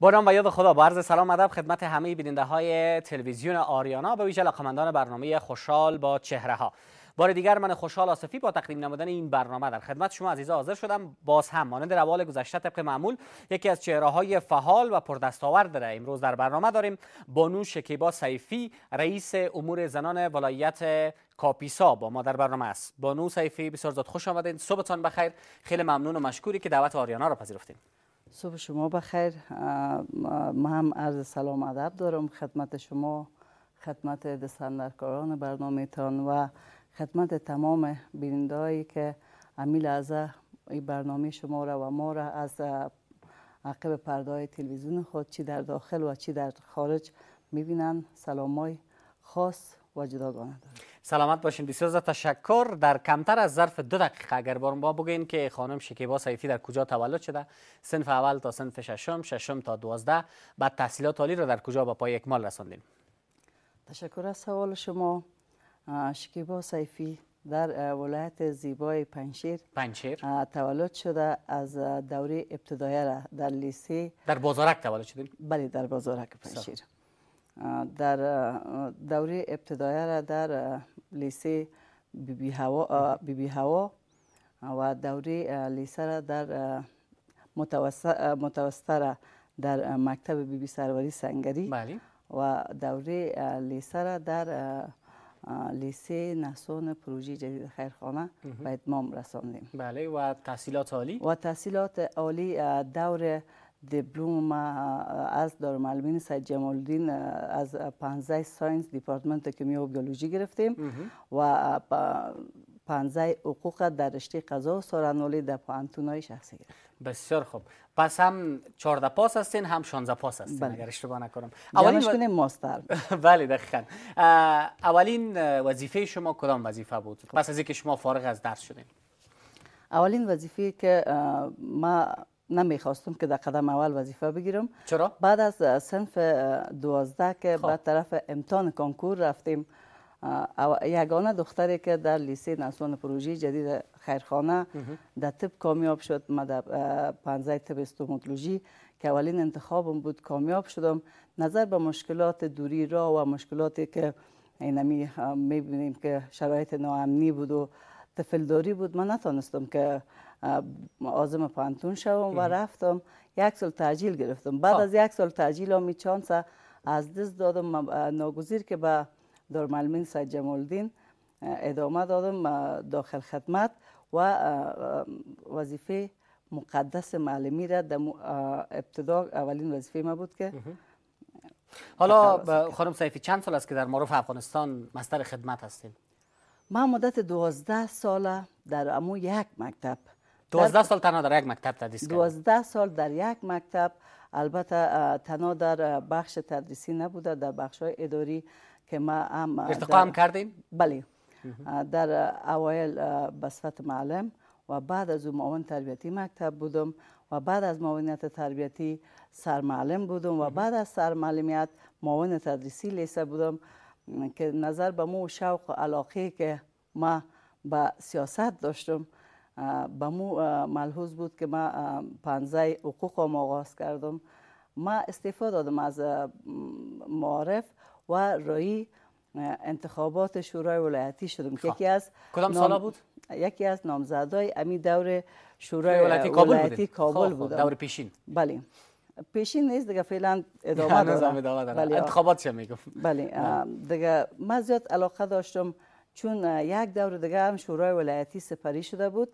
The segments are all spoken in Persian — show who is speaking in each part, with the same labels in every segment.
Speaker 1: نام و یاد خدا با سلام ادب خدمت همه بیننده های تلویزیون آریانا به ویژه علاقمندان برنامه خوشحال با چهره ها بار دیگر من خوشحال آصفی با تقدیم نمودن این برنامه در خدمت شما عزیزا حاضر شدم باز هم مانند روال گذشته طبق معمول یکی از چهره های فعال و پردستاورد در امروز در برنامه داریم بانو شکیبا سیفی رئیس امور زنان ولایت کاپیسا با ما در برنامه است بانو سیفی بسیار زاد خوش آمدید صبحتان بخیر خیلی ممنون و مشکوری که دعوت آریانا را پذیرفتیم
Speaker 2: صبح شما بخیر ما هم عرض سلام ادب دارم خدمت شما خدمت دستندرکاران برنامه تان و خدمت تمام بینندایی که امی لحظه این برنامه شما را و ما را از عقب پرده تلویزیون خود چی در داخل و چی در خارج می‌بینند سلام های
Speaker 1: خاص و جداگانه دارم سلامت باشین بسیار زیاد تشکر در کمتر از ظرف دو دقیقه اگر برم با بگین که خانم شکیبا سیفی در کجا تولد شده سنف اول تا سنف ششم ششم تا دوازده بعد تحصیلات عالی را در کجا با پای اکمال رساندین
Speaker 2: تشکر از سوال شما شکیبا سیفی در ولایت زیبای پنشیر پنشیر تولد شده از دوره ابتدایی را در لیسی.
Speaker 1: در بازارک تولد شدین
Speaker 2: بله در بازارک پنچیر. در دوره ابتدایی را در لیسه بیبی هوا, هوا و دوره لیسه را در متوسطه در مکتب بیبی سروری سنگری بلی. و دوره لیسه را در لیسه نحسون پروژه جدید خیرخانه به اتمام رساندیم
Speaker 1: بله و تحصیلات عالی
Speaker 2: و تحصیلات عالی دوره ما از دارالمعلمین سید جمال الدین از 15 ساینس دیپارتمنت کیمیا و بیولوژی گرفتیم و 15 حقوق در رشته قضا و در پانتونای شخصی گرفتیم
Speaker 1: بسیار خوب پس هم 14 پاس هستین هم 16 پاس هستین بله. اگر اشتباه نکنم اولین و... ماستر بله دقیقا اولین وظیفه شما کدام وظیفه بود خب. پس از اینکه شما فارغ از درس شدین
Speaker 2: اولین وظیفه که ما نمیخواستم که در قدم اول وظیفه بگیرم چرا؟ بعد از صنف دوازده که به خب. طرف امتحان کنکور رفتیم یگانه دختری که در لیسه نسوان پروژی جدید خیرخانه در طب کامیاب شد من در پنزه طب استوماتولوژی که اولین انتخابم بود کامیاب شدم نظر به مشکلات دوری را و مشکلاتی که اینمی میبینیم که شرایط ناامنی بود و تفلداری بود من نتانستم که آزم پانتون شوم و رفتم یک سال تعجیل گرفتم بعد خب. از یک سال تعجیل هم چانس از دست دادم ناگزیر که به دارمالمین سید جمالدین ادامه دادم داخل خدمت و وظیفه مقدس معلمی را در ابتدا اولین وظیفه ما بود که
Speaker 1: حالا خانم سیفی چند سال است که در معروف افغانستان مستر خدمت هستیم
Speaker 2: ما مدت دوازده ساله در امو یک
Speaker 1: مکتب دوازده سال در یک مکتب تدریس دوازده
Speaker 2: سال در یک مکتب البته تنها در بخش تدریسی نبوده در بخش های اداری که ما هم ارتقا هم کردیم؟ بله در اوایل به معلم و بعد از او معاون تربیتی مکتب بودم و بعد از معاونیت تربیتی سرمعلم بودم و بعد از سرمعلمیت معاون تدریسی لیسه بودم که نظر به مو شوق و علاقه که ما به سیاست داشتم به مو ملحوظ بود که ما من حقوق هم آغاز کردم ما استفاده دادم از معارف و رایی انتخابات شورای ولایتی شدم خب. یکی از کدام سالا بود یکی از نامزدای امی دور شورای ولایتی کابل, بود خب، خب، دور پیشین بله پیشین نیست دیگه فعلا ادامه داره بله، انتخابات چه
Speaker 1: میگم بله
Speaker 2: دیگه من زیاد علاقه داشتم چون یک دور دیگه هم شورای ولایتی سپری شده بود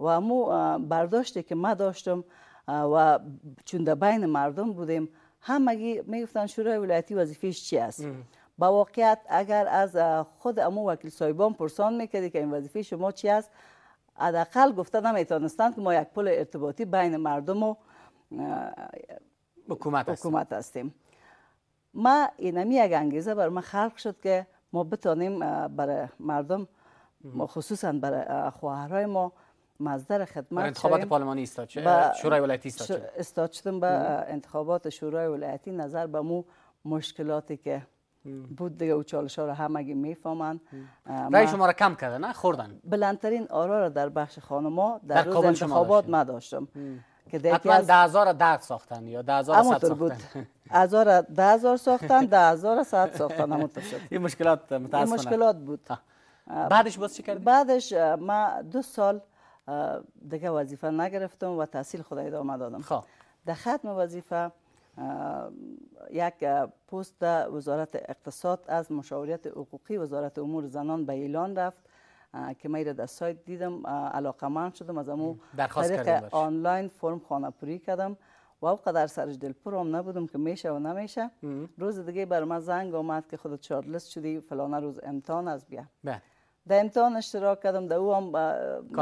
Speaker 2: و مو برداشتی که ما داشتم و چون در بین مردم بودیم همگی میگفتن شورای ولایتی وظیفش چی است با واقعیت اگر از خود امو وکیل سایبان پرسان میکردی که این وظیفه شما چی است حداقل گفته نمیتونستند که ما یک پل ارتباطی بین مردم و حکومت هستیم ما اینمی یک انگیزه بر ما خلق شد که ما بتانیم برای مردم خصوصا برای خواهرای ما مصدر خدمت برای انتخابات پارلمانی استاد شورای ولایتی استاد شدیم به انتخابات شورای ولایتی نظر به مو مشکلاتی که بود دیگه او چالش ها رو همگی میفهمن
Speaker 1: رای شما را کم کرده نه خوردن
Speaker 2: بلندترین آرا را در بخش
Speaker 1: خانما در, در روز انتخابات
Speaker 2: ما داشتم که ده حتما ده
Speaker 1: هزار ده ساختن یا ده هزار ساختن بود
Speaker 2: هزار ده هزار ساختن ده هزار صد ساختن هم شد این مشکلات متاسفانه این مشکلات بود بعدش باز چی کردی؟ بعدش ما دو سال دیگه وظیفه نگرفتم و تحصیل خود ادامه دادم خب در ختم وظیفه یک پست وزارت اقتصاد از مشاوریت حقوقی وزارت امور زنان به ایلان رفت که میره در سایت دیدم من شدم از امو طریق آنلاین فرم خانه پوری کردم و او قدر سرش دلپر هم نبودم که میشه و نمیشه روز دیگه بر من زنگ آمد که خودت شارلست شدی فلانه روز امتحان از بیا بله. در امتحان اشتراک کردم در او هم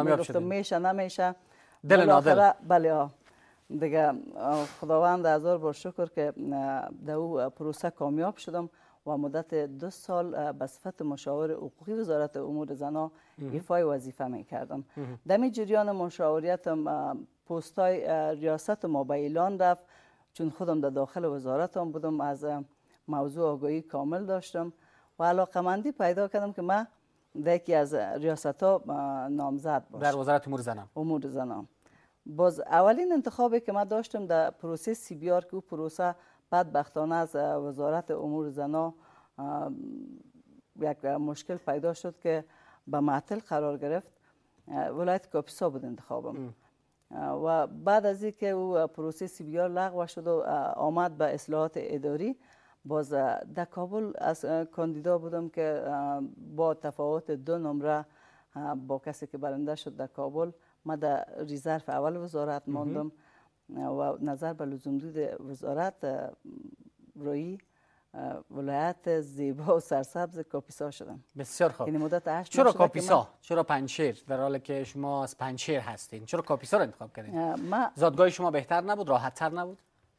Speaker 2: میگفتم میشه نمیشه دل نادل بله ها دیگه خداوند هزار بار شکر که در او پروسه کامیاب شدم و مدت دو سال به صفت مشاور حقوقی وزارت امور زنا ایفای وظیفه می کردم در جریان مشاوریتم پستای ریاست ما به ایلان رفت چون خودم در دا داخل هم بودم از موضوع آگاهی کامل داشتم و مندی پیدا کردم که من در یکی از ریاست ها نامزد باشم در وزارت امور زنان امور زنان باز اولین انتخابی که من داشتم در پروسه سی آر که او پروسه بدبختانه از وزارت امور زنا یک مشکل پیدا شد که به معطل قرار گرفت ولایت کاپیسا بود انتخابم و بعد از اینکه او پروسه بیار لغو شد و آمد به اصلاحات اداری باز در کابل از کاندیدا بودم که با تفاوت دو نمره با کسی که برنده شد در کابل من در ریزرف اول وزارت ماندم و نظر به لزوم وزارت روی ولایت زیبا و سرسبز
Speaker 1: کاپیسا شدم بسیار خوب این یعنی
Speaker 2: مدت چرا کاپیسا من...
Speaker 1: چرا پنچیر در حالی که شما از پنچیر هستین چرا کاپیسا رو انتخاب کردین ما... زادگاه شما بهتر نبود راحت تر نبود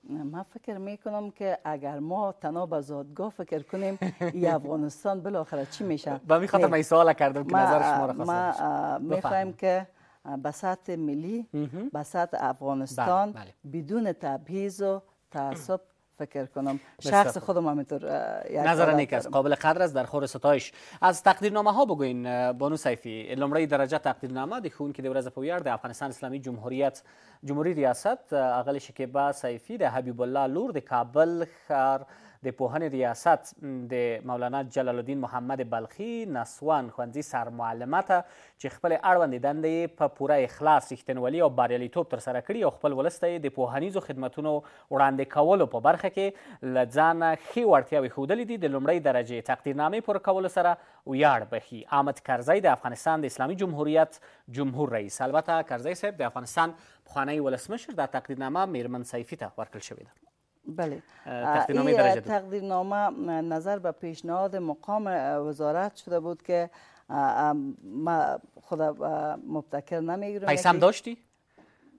Speaker 1: من
Speaker 2: فکر می که اگر ما تنها به زادگاه فکر کنیم ای افغانستان بالاخره چی میشه و می خاطر من
Speaker 1: سوال کردم که نظر شما را خواستم ما میفهمیم
Speaker 2: که بسط ملی بسط افغانستان بله، بله. بدون تبعیض و تعصب فکر کنم شخص خودم همینطور نظر نیک است
Speaker 1: قابل قدر است در خور ستایش از تقدیرنامه ها بگوین بانو سیفی لمره درجه تقدیرنامه دی خون که دورز پویار د افغانستان اسلامی جمهوریت جمهوری ریاست اغل شکیبه سیفی د حبیب الله لور د کابل خار د پوهنې ریاست د مولانا جلال الدین محمد بلخي نسوان ښوونځي سرمعلمه ته چې خپل اړوندې دندې په پوره اخلاص رښتینولي او بریالیتوب ترسره کړي او خپل ولس ته د پوهنیزو خدمتونو وړاندې کولو په برخه کې له ځانه ښې وړتیاوې ښودلې دي د لومړۍ درجې تقدیرنامې پوره کولو سره ویاړ بخي احمد کرزی د افغانستان د اسلامي جمهوریت جمهور رئیس البته کرزی صاحب د افغانستان پخوانی ولسمشر دا تقدیرنامه میرمن سیفي ته ورکړل شوې ده بله تقدیرنامه درجه
Speaker 2: تقدیرنامه نظر به پیشنهاد مقام وزارت شده بود که ما خود مبتکر نمیگیرم پیسم هم داشتی؟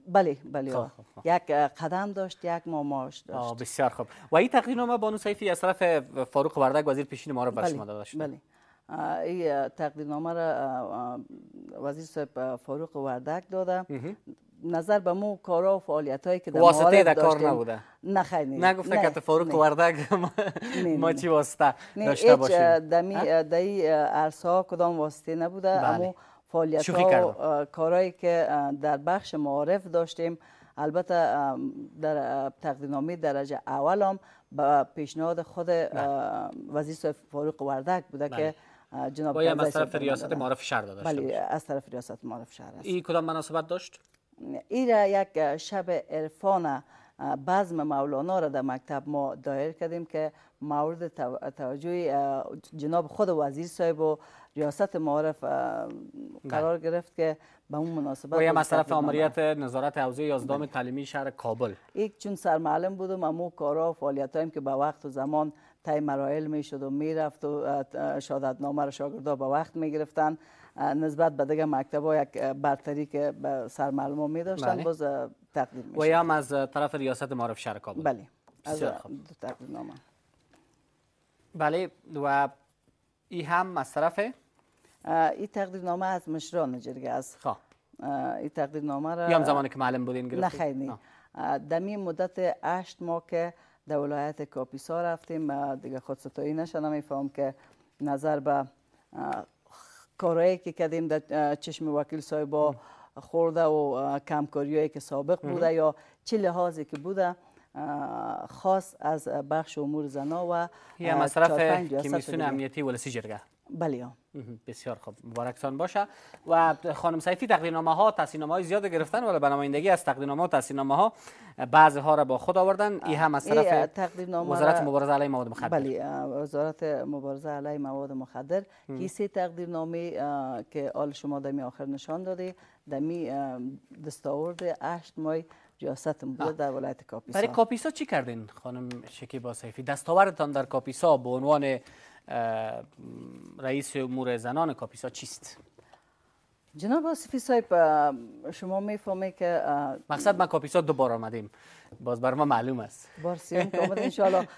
Speaker 2: بله بله خب، خب، خب. یک قدم داشت یک ماماش داشت
Speaker 1: بسیار خوب و این تقدیرنامه بانو سیفی از طرف فاروق وردک وزیر پیشین ما بر شما داده شده بله,
Speaker 2: بله. این تقدیرنامه را وزیر صاحب فاروق وردک داده نظر به مو کارا و فعالیت هایی که در واسطه در کار نبوده نه خیلی نه گفته که تفاروق
Speaker 1: وردگ ما, ما چی واسطه داشته باشیم
Speaker 2: دمی دای ارسا کدام واسطه نبوده بله. اما فعالیت و کارهایی که در بخش معارف داشتیم البته در تقدیرنامه درجه اول هم به پیشنهاد خود بله. وزیر فاروق وردک بوده که بله. جناب از طرف ریاست معارف شهر داشته بله از طرف ریاست معارف شهر است این کدام
Speaker 1: مناسبت داشت
Speaker 2: ایرا یک شب عرفان بزم مولانا را در مکتب ما دایر کردیم که مورد توجه جناب خود وزیر صاحب و ریاست معارف قرار گرفت که به اون مناسبت و از طرف امریت
Speaker 1: نظارت حوزه 11 بله. تعلیمی شهر کابل
Speaker 2: یک چون سرمعلم بودم امو کارا و فعالیت هایم که به وقت و زمان تای مرایل می شد و می رفت و شهادتنامه را شاگردا به وقت می گرفتن نسبت به دیگه مکتب ها یک برتری که به سرمعلم می داشتن بله. باز تقدیم می شد. و هم
Speaker 1: از طرف ریاست معارف شهر کابل بله از دو تقدیم
Speaker 2: بله و ای هم طرف این نامه از مشران جرگه است خب. ای این نامه را هم زمانی که معلم بودین گرفتید نخیر دمی مدت اشت ماه که در ولایت کاپیسا رفتیم دیگه ستایی نشه میفهم که نظر به کارهایی که کردیم در چشم وکیل با خورده و کمکاریایی که سابق بوده یا چه لحاظی که بوده
Speaker 1: خاص از بخش امور زنا و یه مصرف کمیسیون امنیتی ولسی جرگه بله بسیار خوب مبارکتان باشه و خانم سیفی تقدیرنامه ها تحسینامه های زیاد گرفتن ولی به نمایندگی از تقدیرنامه ها تحسینامه ها بعضی ها را با خود آوردن این هم از طرف وزارت مبارزه علی
Speaker 2: مواد مخدر بله وزارت مبارزه علی مواد مخدر که سه تقدیرنامه که آل شما دمی آخر نشان داده دمی دستاورد 8 مای. ریاست بود در ولایت کاپیسا برای
Speaker 1: کاپیسا چی کردین خانم شکیبا سیفی دستاوردتان در کاپیسا به عنوان رئیس امور زنان کاپیسا چیست جناب آصفی صاحب شما میفهمه که مقصد ما کاپیسا دوبار آمدیم باز بر ما معلوم است بار
Speaker 2: سیون که آمده انشاءالله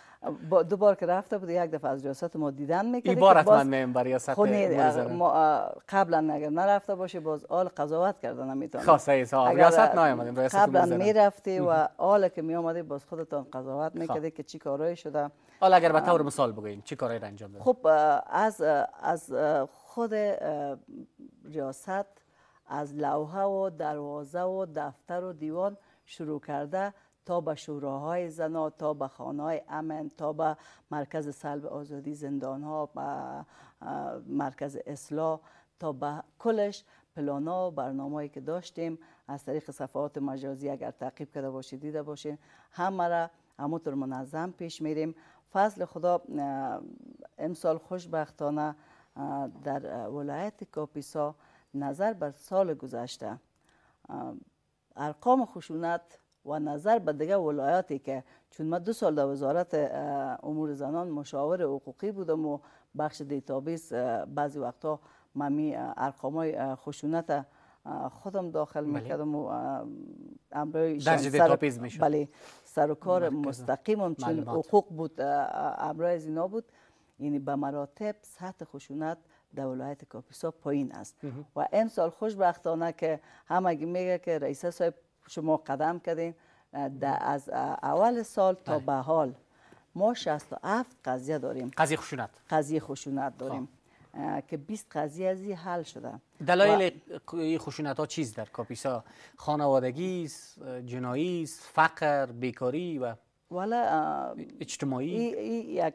Speaker 2: دو بار که رفته بود یک دفعه از ریاست ما دیدن میکرد این بار حتما میم برای ریاست ما قبلا نگر نرفته باشه باز آل قضاوت کرده نمیتونه خاصه ریاست نایمدیم ریاست قبلا میرفتی و آل که می باز خودتان قضاوت
Speaker 1: خب. میکردی که چی کارایی شده حالا اگر به طور مثال بگوییم چی کارایی انجام داد
Speaker 2: خب از از خود ریاست از لوحه و دروازه و دفتر و دیوان شروع کرده تا به شوراهای زنا تا به خانهای امن تا به مرکز سلب آزادی زندانها ها مرکز اصلاح تا به کلش پلانا و برنامه‌ای که داشتیم از طریق صفحات مجازی اگر تعقیب کرده باشید دیده باشین همه را همونطور منظم پیش میریم فضل خدا امسال خوشبختانه در ولایت کاپیسا نظر بر سال گذشته ارقام خشونت و نظر به دیگه ولایاتی که چون ما دو سال در وزارت امور زنان مشاور حقوقی بودم و بخش دیتابیس بعضی وقتا ممی ارقامای خشونت خودم داخل بله. میکردم و امرای بله، سر و کار مستقیمم چون حقوق بود امروی از بود یعنی به مراتب سطح خشونت در ولایت کاپیسا پایین است و امسال خوشبختانه که همگی میگه که رئیس صاحب شما قدم کردین از اول سال تا بله. به حال ما 67 قضیه داریم قضیه خشونت قضیه خشونت خب. داریم که 20 قضیه ازی حل شده
Speaker 1: دلایل و... خشونت ها چیز در کاپیسا خانوادگی است جنایی است فقر بیکاری و والا اجتماعی
Speaker 2: یک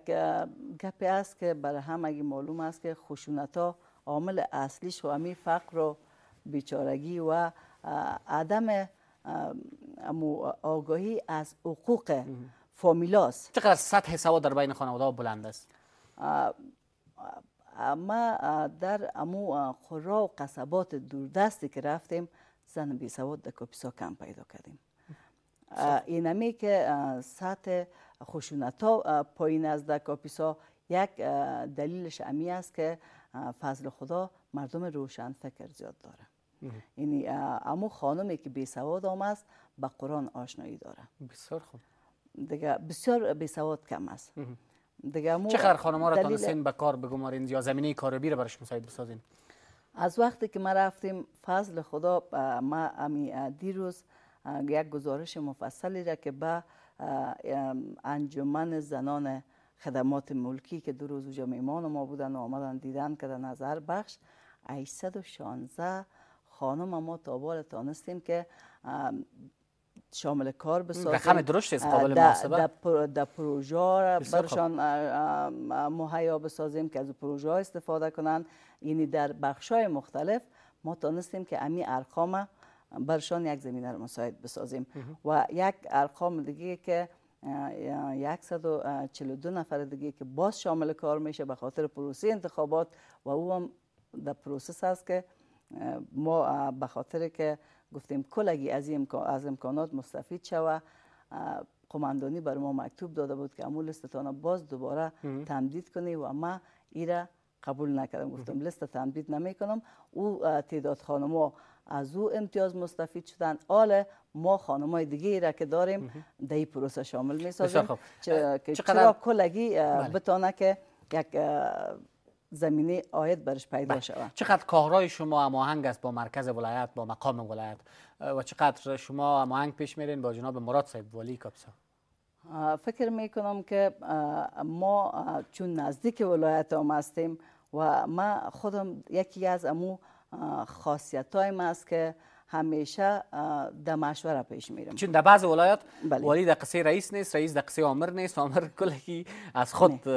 Speaker 2: گپی است که برای اگه معلوم است که خشونت ها عامل اصلیش و فقر و بیچارگی و عدم آگاهی از حقوق فامیلاس
Speaker 1: چقدر سطح سواد در بین خانواده بلند است
Speaker 2: اما در امو خورا و قصبات دوردستی که رفتیم زن بی سواد در کپیسا کم پیدا کردیم اینمی که سطح خشونت ها پایین از در کاپیسا یک دلیلش امی است که فضل خدا مردم روشن فکر زیاد داره یعنی امو خانمی که بی سواد است با قرآن آشنایی داره بسیار خوب دیگه
Speaker 1: بسیار بیسواد سواد کم است دیگه مو خانم خانما را تانستین به کار بگمارین یا زمینه کاربی را برش مساعد بسازین
Speaker 2: از وقتی که ما رفتیم فضل خدا ما امی دیروز یک گزارش مفصلی را که به انجمن زنان خدمات ملکی که دو روز جمع میمان ما بودن و آمدن دیدن که در نظر بخش 816 خانم ما تابال تانستیم که شامل کار بسازیم رقم درشت قابل در پروژه برشان مهیا بسازیم که از پروژه استفاده کنند یعنی در بخش های مختلف ما تانستیم که امی ارقام برشان یک زمینه رو مساعد بسازیم و یک ارقام دیگه که 142 نفر دیگه که باز شامل کار میشه به خاطر پروسه انتخابات و او هم در پروسس است که ما به خاطر که گفتیم کلگی از, از امکانات مستفید شوه قماندانی بر ما مکتوب داده بود که امول لستتان باز دوباره تمدید کنی و ما ایره قبول نکردم گفتم لست تمدید نمی کنم او تعداد خانم ها از او امتیاز مستفید شدن آل ما خانم های دیگه را که داریم دهی پروسه شامل می سازیم چرا چقدر... کلگی بله. بتانه که یک زمینی
Speaker 1: آید برش پیدا بله. شود چقدر کارهای شما اماهنگ است با مرکز ولایت با مقام ولایت و چقدر شما اماهنگ پیش میرین با جناب مراد صاحب ولی
Speaker 2: فکر می کنم که ما چون نزدیک ولایت هم هستیم و ما خودم یکی از امو خاصیت های ما است که همیشه در مشوره
Speaker 1: پیش میرم چون در بعض ولایات بله. والی در قصه رئیس نیست رئیس در قصه عامر نیست آمر کلی از خود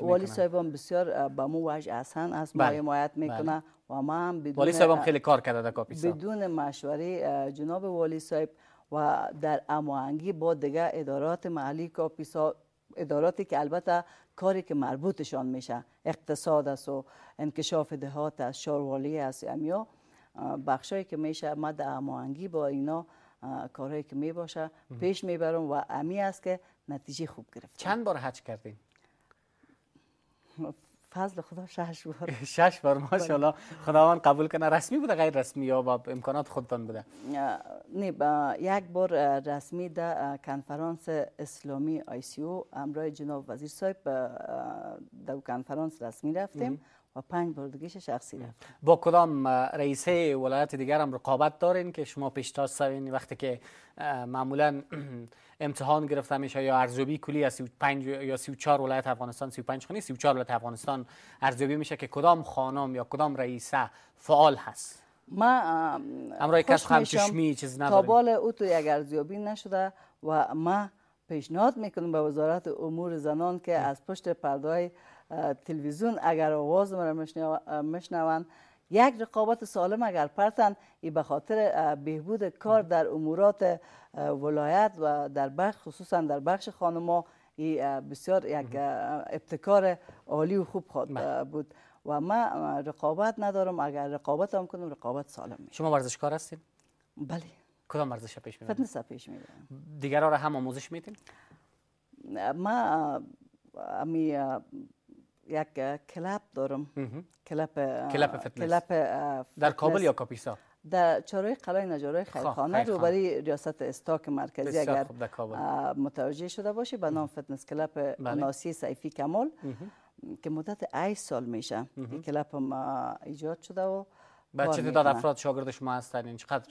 Speaker 1: والی
Speaker 2: صاحبان بسیار به مو وجه اصلا از بله. ما حمایت بله. میکنه و ما هم بدون والی صاحب خیلی
Speaker 1: کار کرده در کاپیسا
Speaker 2: بدون مشوره جناب والی صاحب و در اماهنگی با دیگه ادارات محلی کاپیسا اداراتی که البته کاری که مربوطشان میشه اقتصاد است و انکشاف دهات است شاروالی است امیا یعنی بخشایی که میشه ما در با اینا کارهایی که میباشه پیش میبرم و امی است که نتیجه
Speaker 1: خوب گرفت چند بار حج کردین
Speaker 2: فضل خدا شش
Speaker 1: بار شش بار ماشاءالله خداوند قبول کنه رسمی بوده غیر رسمی یا با امکانات خودتان بوده
Speaker 2: نه با یک بار رسمی در کنفرانس اسلامی آی سی او امرای جناب وزیر صاحب در کنفرانس رسمی رفتیم
Speaker 1: و پنج بردگیش شخصی رفت با کدام رئیسه ولایت دیگر هم رقابت دارین که شما پیشتاز سوین وقتی که معمولا امتحان گرفته میشه یا ارزیابی کلی از 35 یا 34 ولایت افغانستان 35 خانی 34 ولایت افغانستان ارزیابی میشه که کدام خانم یا کدام رئیسه فعال هست ما امرای کس هم چشمی چیز نداریم تا بال
Speaker 2: او تو یک ارزیابی نشده و ما پیشنهاد میکنیم به وزارت امور زنان که از پشت پردای تلویزیون اگر آواز مرا مشنوان یک رقابت سالم اگر پرتن ای به خاطر بهبود کار در امورات ولایت و در بخش خصوصا در بخش خانما ای بسیار یک ابتکار عالی و خوب خود بود و ما رقابت ندارم اگر رقابت هم کنم رقابت سالم میشه
Speaker 1: شما ورزشکار هستید بله کدام ورزش پیش میبرید فتنس پیش میبرم دیگرها را هم آموزش میدین
Speaker 2: ما امی یک کلپ دارم کلاب فتنس در کابل یا کاپیسا در چارای قلعه نجارای خیرخانه روبری ریاست استاک مرکزی اگر متوجه شده باشی به نام فتنس کلپ ناسی سیفی کمال که مدت 8 سال میشه کلپ ما ایجاد شده و با چه تعداد افراد
Speaker 1: شاگرد شما هستن چقدر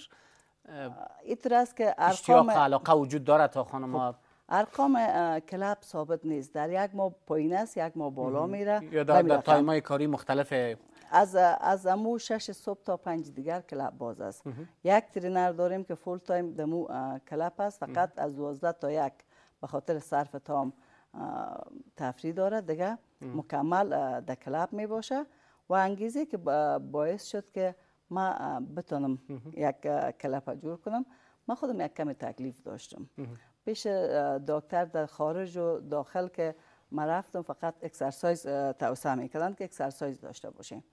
Speaker 1: این که ارقام علاقه وجود داره تا خانم
Speaker 2: ارقام کلب ثابت نیست در یک ماه پایین است یک ماه بالا میره یا در, تایمای
Speaker 1: کاری مختلف
Speaker 2: از از امو 6 صبح تا پنج دیگر کلب باز است یک ترینر داریم که فول تایم دمو کلب است فقط از 12 تا یک به خاطر صرف تام تفریح داره دیگه مکمل در کلاب می و انگیزه که باعث شد که ما بتونم یک کلاب جور کنم ما خودم یک کمی تکلیف داشتم پیش دکتر در خارج و داخل که ما رفتم فقط اکسرسایز توسعه میکردن که اکسرسایز داشته باشیم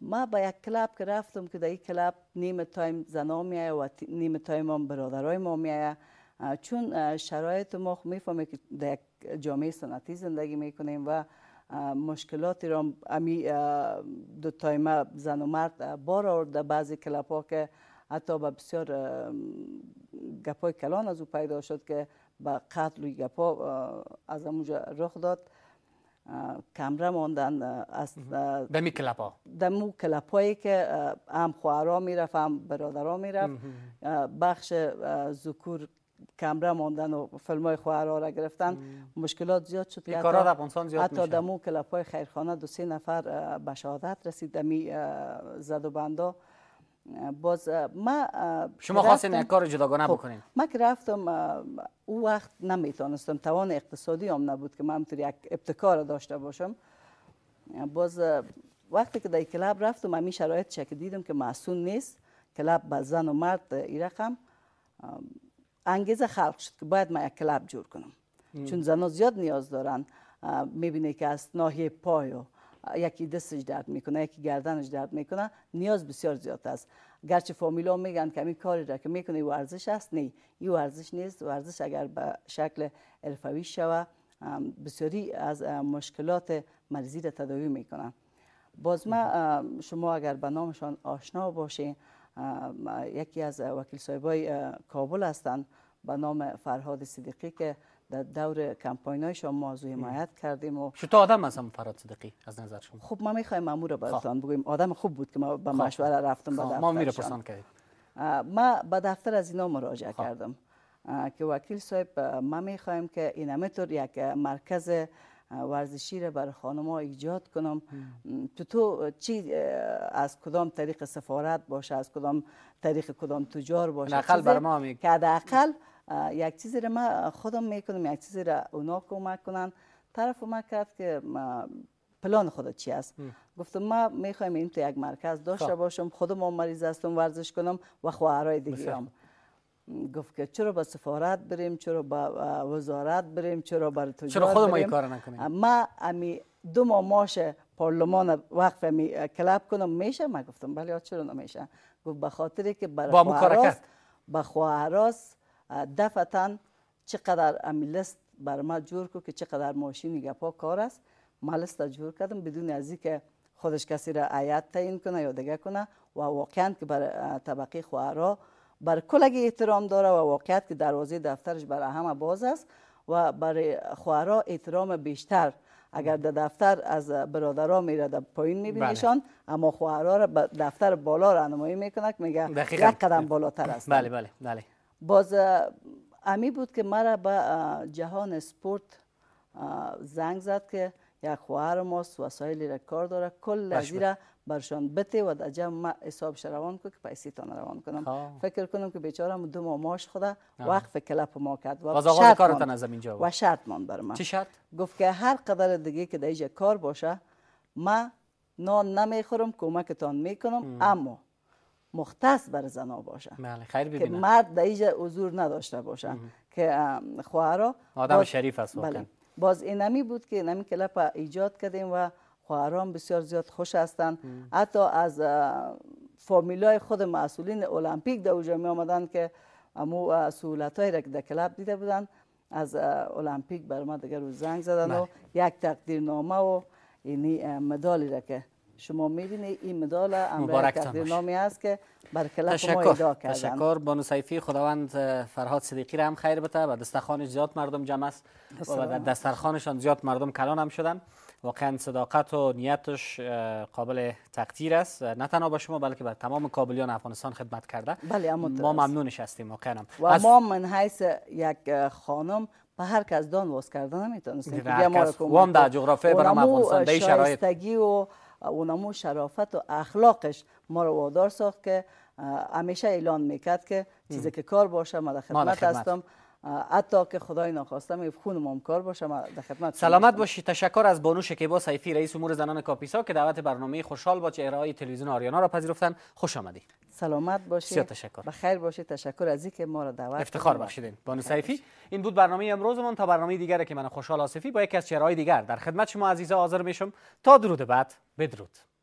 Speaker 2: ما به یک کلاب که رفتم که در این کلاب نیم تایم زنا میایه و نیم تایم هم برادرای ما میایه چون شرایط ما خب میفهمه که در یک جامعه سنتی زندگی میکنیم و مشکلاتی را امی دو تایم زن و مرد بار آورد بعضی کلاب ها که حتی به بسیار گپای کلان از او پیدا شد که به قتل و گپا از اونجا رخ داد کمره ماندن از
Speaker 1: دمی کلپا
Speaker 2: دمو کلپایی که هم می میرفت هم برادرها میرفت بخش زکور کمره ماندن و فلم های را گرفتن مشکلات زیاد شد که حتی حتی دمو کلپای خیرخانه دو سه نفر به شهادت رسید دمی زد و بنده باز ما شما خواستین کار جداگانه خب بکنین ما که رفتم او وقت نمیتونستم توان اقتصادی هم نبود که من یک ابتکار داشته باشم باز وقتی که در کلاب رفتم همین شرایط که دیدم که معصوم نیست کلاب با زن و مرد ای رقم انگیزه خلق شد که باید من یک کلاب جور کنم چون زنا زیاد نیاز دارن میبینه که از ناحیه پایو یکی دستش درد میکنه یکی گردنش درد میکنه نیاز بسیار زیاد است گرچه فامیلا میگن که این کاری را که میکنه ورزش است نه این ورزش نیست ورزش اگر به شکل الفوی شوه بسیاری از مشکلات مریضی را تداوی میکنه باز ما شما اگر به نامشان آشنا باشین یکی از وکیل صاحبای کابل هستند به نام فرهاد صدیقی که در دور کمپاین های شما موضوع حمایت کردیم و شو
Speaker 1: آدم هم فراد صدقی از نظر شما
Speaker 2: خب ما میخوایم امور براتان خب. بگویم آدم خوب بود که ما به خب. مشوره رفتم به خب. ما میره پسند کردیم ما به دفتر از اینا مراجعه خواه. کردم که وکیل صاحب ما میخوایم که این همه طور یک مرکز ورزشی را بر ها ایجاد کنم تو تو چی از کدام طریق سفارت باشه از کدام طریق کدام تجار باشه نقل بر ما که یک چیزی را ما خودم میکنم یک چیزی را اونا کمک کنن طرف ما کرد که پلان خود چی است گفتم ما میخوایم این تو یک مرکز داشته خب. باشم خودم هم مریض هستم ورزش کنم و خواهرای دیگه هم گفت که چرا با سفارت بریم چرا با وزارت بریم چرا بر تو چرا خودم این کار نکنیم ما امی دو ماه ماش پارلمان وقف می کلاب کنم میشه ما گفتم بله چرا نمیشه گفت به خاطری که برای خواهراست با خواهراست دفتن چقدر امیلست بر ما جور کو که چقدر ماشین گپا کار است مالست جور کردم بدون از که خودش کسی را آیات تعیین کنه یا دیگه کنه و واقعا که بر طبقه خواهرها بر کلگی احترام داره و واقعا که دروازه دفترش بر همه باز است و بر خواهرها احترام بیشتر اگر در دفتر از برادرها میره در پایین میبینیشان بله. اما خواهرها را دفتر بالا راهنمایی میکنه که میگه یک قدم بالاتر است بله بله بله باز امی بود که مرا به جهان سپورت زنگ زد که یک خواهر ماست وسایلی را کار داره کل را برشان بته و در جمع ما روان کنم که پیسی تان روان کنم فکر کنم که بیچارم دو ماه ماش خدا وقف کلپ ما کرد و شرط و شرط من بر من گفت که هر قدر دیگه که در کار باشه ما نان نمیخورم کمکتان میکنم اما مختص بر زنا باشه
Speaker 1: بله، خیر که مرد
Speaker 2: در اینجا حضور نداشته باشه که خواهرا
Speaker 1: آدم شریف است بله.
Speaker 2: باز اینمی بود که اینمی کلپ ایجاد کردیم و خواهران بسیار زیاد خوش هستند حتی از فامیلای خود مسئولین المپیک در اوجا می که امو سهولت هایی را که در کلب دیده بودن از المپیک بر ما رو زنگ زدن و بله. یک تقدیرنامه و یعنی مدالی را که شما میبینید این مدال امرای نامی است که بر کلف ما ادا کردن تشکر
Speaker 1: بانو سیفی خداوند فرهاد صدیقی را هم خیر بده و دستخوان زیاد مردم جمع است و در زیاد مردم کلان هم شدن واقعا صداقت و نیتش قابل تقدیر است نه تنها به شما بلکه به تمام کابلیان افغانستان خدمت کرده بله ما ممنونش هستیم واقعا و ما
Speaker 2: من حیث یک خانم به هر کس دان واس کردن نمیتونستیم وام در جغرافیه بر افغانستان در شرایط و اونمو شرافت و اخلاقش ما رو وادار ساخت که همیشه اعلان میکرد که چیزی که کار باشه ما در خدمت هستم حتی که خدای ناخواسته می خون کار باشه در خدمت سلامت
Speaker 1: باشی تشکر از بانو شکیبا سیفی رئیس امور زنان کاپیسا که دعوت برنامه خوشحال با چهره های تلویزیون آریانا را پذیرفتن خوش آمدید
Speaker 2: سلامت باشید تشکر خیر باشید تشکر از اینکه ما را دعوت افتخار بخشیدین
Speaker 1: بانو سیفی این بود برنامه امروزمون تا برنامه دیگری که من خوشحال آصفی با یکی از چهرهای دیگر در خدمت شما عزیزه حاضر میشم تا درود بعد بدرود